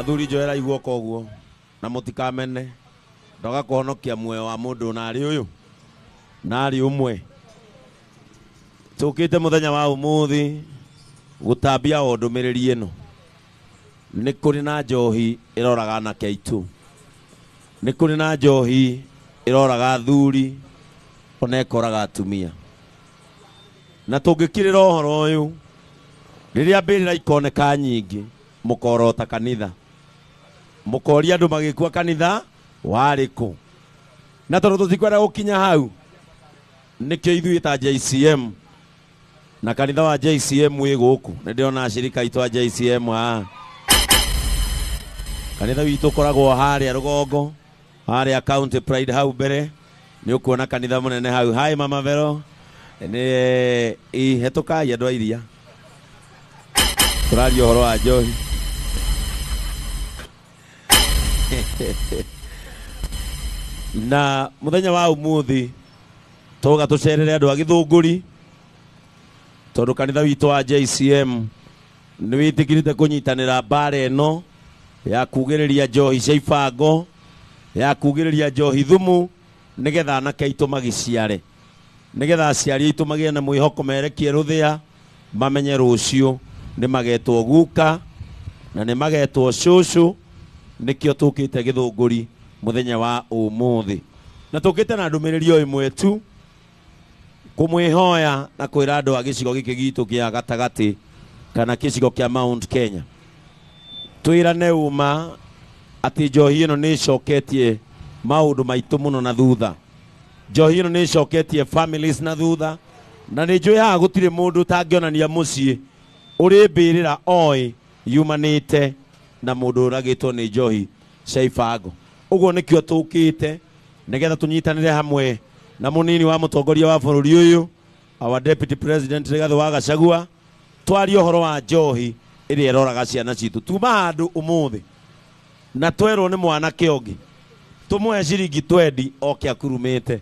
athuri njoera iguoka koguo na mutikamene ndoga kuhonokia muoyo wa na ari uyu na ari umwe tukite mũthenya wa umuthi gũtambia o ndũmĩrĩri ĩno nĩ kũrĩ na njohi ĩroraga anake aitũ ni kuri na njohi iroraga athuri ona ĩkoraga atumia na tũngĩkirĩra ũhoro uyu riria mbĩrĩra ikoneka nyingi mukorota kanitha mukoria andu magikua kanitha wariku ku na tondu tutikwenda gukinya hau nikio ithui ta JCM na kanitha wa JCM wi guku ni ndirona ashirika itu JCM ha kanitha witu ukoragwo haria rugongo haria county pride hau mbere ni ukuona kanitha munene hau hai mama vero ni ihitukai andu a iria turaria uhoro wa njohi na muthenya wa umuthi toga tucerere andu agithunguri tondu kanitha witu wa JCM ni witikirite kunyitanira bara no ya kugiriria njohi cia ibango ya kugiriria njohi thumu nigetha anake aitu magiciare nigetha aciari aitu magie na mwihoko merekie ruthia mamenye rucio ni magetwo guka na ni magetwo cucu nikio tukite githunguri muthenya wa umuthi na tukite na ndumiriri imwe tu kumwihoya na kwira andu a gicigo giki gitu kia gatagati kana gicigo kia Mount Kenya twirane uma ati njohi ino ni icoketie maundu maitu muno na thutha njohi ino ni icoketie families na thutha na nä njå yaga gå tirä må ndå uri tangä onania må ciä å rä mbä rä ra yumanä te na mundu uragitwo ni njohi cia ibango uguo nikio tukite nigetha tunyitanire hamwe na munini wa mutongoria wa bururi uyu our deputy president rigathi wa gacagua twarie uhoro wa njohi iria iroraga ciana citu tuma handu umuthi na twerwo ni mwanake ungi tumwe ciringi twendi oke akurumite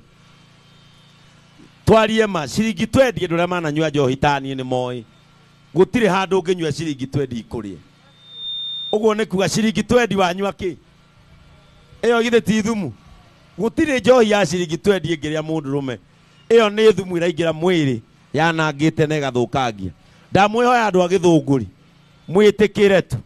twarie ma ciringi twendi andu aria mananyua njohi tanie ni moi gutiri handu unginyua ciringi twendi ikurie uguo ni kuga ciringi twendi wanyu aki iyo githe ti thumu gutire njohi ya ciringi twendi ingiria mundurume iyo ni thumu iraingira mwiri yanangite na igathukangia ndamwihoya andu agithunguri mwitikire tu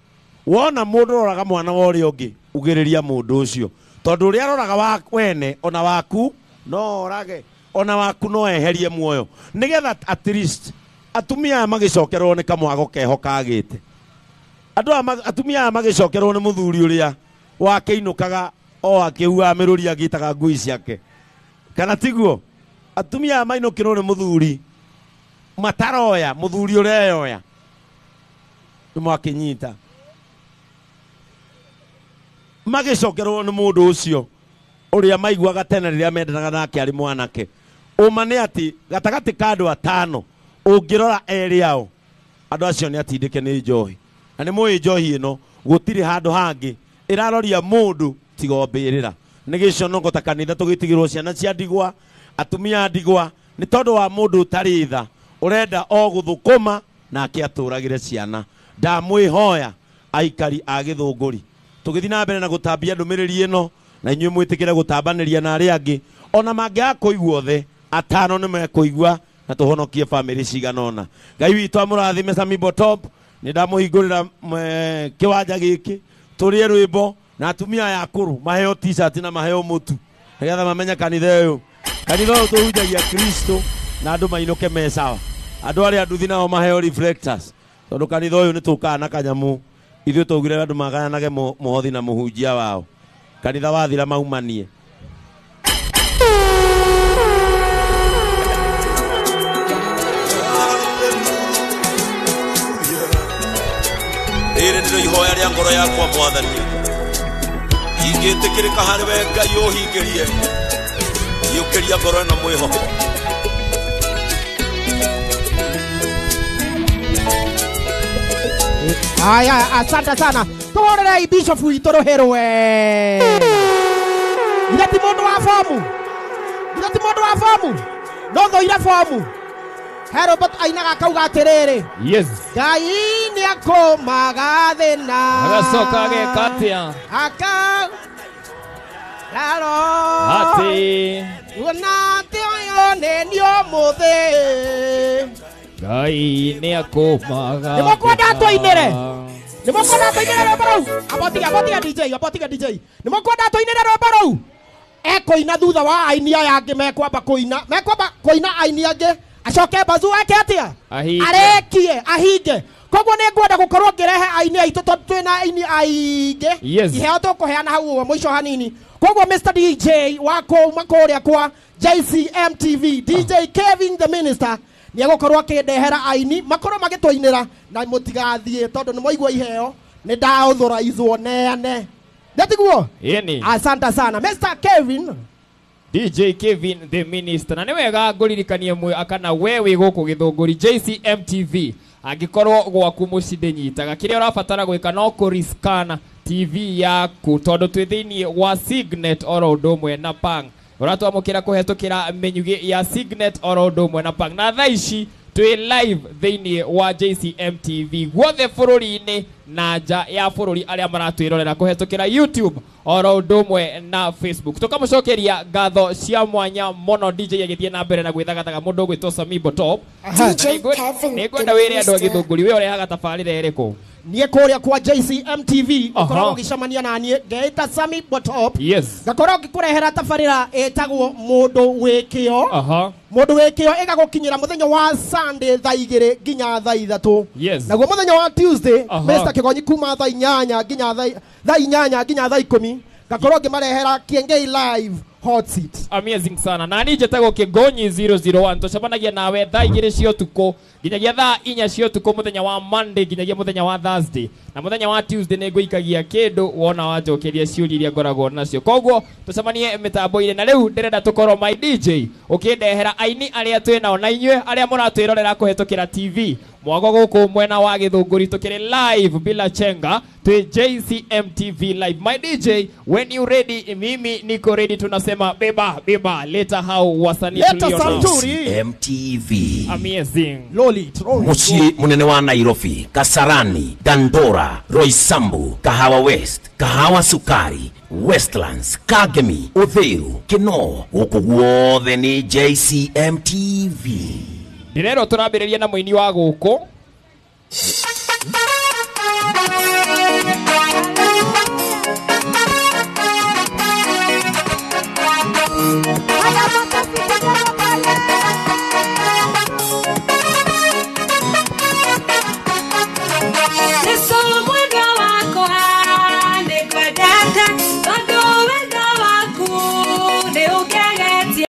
wona mundu roraga mwana wa uria ungi ugiriria mundu ucio tondu uria roraga wene ona waku no orage ona waku no eherie muoyo nigetha at least atumia magicokerwo ni kamwago keho te andå atumia aya magäcokerwo nä må thuri å rä a wakä inå kaga o akä uaga mä rå ri agä taga ngui ciake kana tiguo atumia aya mainå kä rwo nä må thuri mataroya må thuri å reyoya nä mwakä nyita magä cokerwo nä må ndå å cio å rä a maiguaga tene rä rä a mendanaga nake arä mwanake å ma nä atä gatagatä ka andå atano å ngä rora erä ao andå acio nä atindä ke nä njohi na nä må ä njohi ä no gå tirä handå hangä ä raroria må ndå tiga mbä rä ra nä gä conongo ta kanitha tå gä tigä rwo ciana cia ndigwa atumia a ndigwa nä tondå wa må ndå tarä tha å renda o gå thå kå ma nake atå ragä re ciana ndamwä hoya aikari a gä thå ngå ri tå gä thiä na mbere na gå tambia ndå mä rä ri ä no na inyuä mwä tä kä re gå tambanä ria na arä angä ona mangä akå igua atano nä mekå igua na tå honokie bamä rä ciganona ngai witå amå rathime nä ndamåhingå rä ra kĩwanja gĩkĩ tũrĩe rwĩmbo na atumia ya akũrũ maheo t-shirt na maheo mũtu nĩgetha mamenye kanitha ũyũ kanitha ũyũ tũhunjagia kristo na andũ mainũke me sawa andũ arĩa nduthi nao maheo reflectors tondũ kanitha ũyũ nĩ tũkaga na kanyamũ ithuĩ twaugire andũ magayanage mohothi na mũhunjia wao kanitha wathira maumanie ndĩrarĩrĩra ihoya a ngoro yakwa mwathani ingĩtĩkĩrĩka harĩ we ngai ũhingĩrie hiũkĩria ngoro ĩno mwĩhoko haya asante sana tũhũrĩrei bishofu witũ rũhĩrwe ira ti mũndũ wa bomu ira ti ndå wa bomu no thoire bomu Robert ainaga akauga atiriri yes ngai nä akåmaga thä na agacoka ageka atä aka raro atä guona atä å yå nä ni å må thä ngai nä akåmaga nä mokwenda twainäre nä mokwenda twainäre rwä mbo rå u abotiga abotiga dj abotiga dj nä mokwenda twainäre rwä mbo rå ekå ina thutha wa aini aya angä mekwamba kå ina mekwamba kå aini angä acoke bazu wake atia arekie ahinge koguo nä ngwenda gå korwo ngä rehe aini aitå tondå twä na aini aingä iheo tå kå heana hau å må ico hanini koguo mr dj wa kuma kå rä a kwa jcmtv dj ah. kevin the minister nä egå korwo akä ndehera aini makorwo magä twainä ra na må tigathiä tondå nä mwaigua iheo nä ndaå thå raithwo neane netiguo asanta sana mr kevin DJ Kevin the Minister na nä wega ngåririkanie mwe akana we wä gå kå gä thångåri JCMTV angĩkorwo gwaku mũciĩ ndĩnyitaga kĩrĩa ũrabatara gwĩka no kũriskana tv yaku tondũ twĩ thĩinĩ wa signet oro ũndũ ũmwe na pang ũratwamũkĩra kuhetukira menyugi ya signet oro ũndũ ũmwe na pang na thaa ici twä live thä inä wa JCM TV guothe bå rå na nja ya bå rå ri arä a maratwä rorera kå hetå kä ra youtube oro å ndå mwe na facebook tå kamå cokeria ngatho cia mwanya mono dj agä thiä na mbere na gwä thagathaga må ndå å gwä two samibo top nä ngwenda wä re andå agä thå ngå ri wä orehaga tabarä ra kå niä rä a kwa jcmtv korwo å gä cemania naniä ngeäta sami botop ngakorwo ngä kå rehera tabarä ra ätagwo må ndå wä kä o må ndå wä kä o ä gagå kinyä ra må thenya wa sunday thaa igä rä nginya thaa ithatå naguo må thenya wa tuesday mr kä gonyi kuma thai inyanya nginya thai thai nyanya ginya ikå mi ngakorwo ngä marehera kiengei live hot seat amazing sana na ni njetagwo kigonyi 001 tucemanagia nawe thaa igiri cia utuku nginyagia thaa inya cia utuku muthenya wa monday nginyagia muthenya wa thursday na muthenya wa tuesday ni ngwikagia kindu wona wanjokeria ciũria iria ngoragwo nacio koguo tucemanie mitambo-inĩ na riu ndirenda tukorwo my dj ukindehera aini aria twinao na inyue aria muratwirorera kuhitukira tv mwago guku mwena wa githunguri tukiri live bila chenga twi tv live my DJ when you ready mimi niko ready tunasema beba beba leta hao wasanii tulio santuri MTV amazing loli mushi munene wa Nairobi Kasarani Dandora roisambu Kahawa West Kahawa Sukari Westlands, Kagemi, Uthiru, Kino, guku guothe ni JCM TV. Ndirerwo turambĩrĩria na mũini wa gũkũ